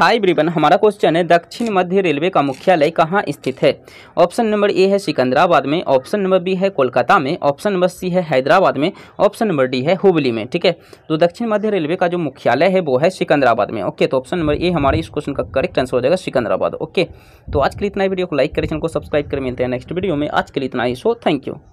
high ब्रिबन हमारा question है दक्षिण मध्य रेलवे का मुख्यालय कहाँ स्थित है ऑप्शन नंबर ए है सिकंदराबाद में ऑप्शन नंबर बी है कोलकाता में ऑप्शन नंबर सी है हैदराबाद में ऑप्शन नंबर डी है हुबली में ठीक है तो दक्षिण मध्य रेलवे का जो मुख्यालय है वो है सिकंदराबाद में ओके तो ऑप्शन नंबर ए हमारे इस क्वेश्चन का करेक्ट आंसर हो जाएगा सिकंदराबाद ओके तो आज के लिए इतना वीडियो को लाइक करें चैनल को सब्सक्राइब कर मिलते हैं नेक्स्ट वीडियो में आज के लिए इतना ही सो थैंक यू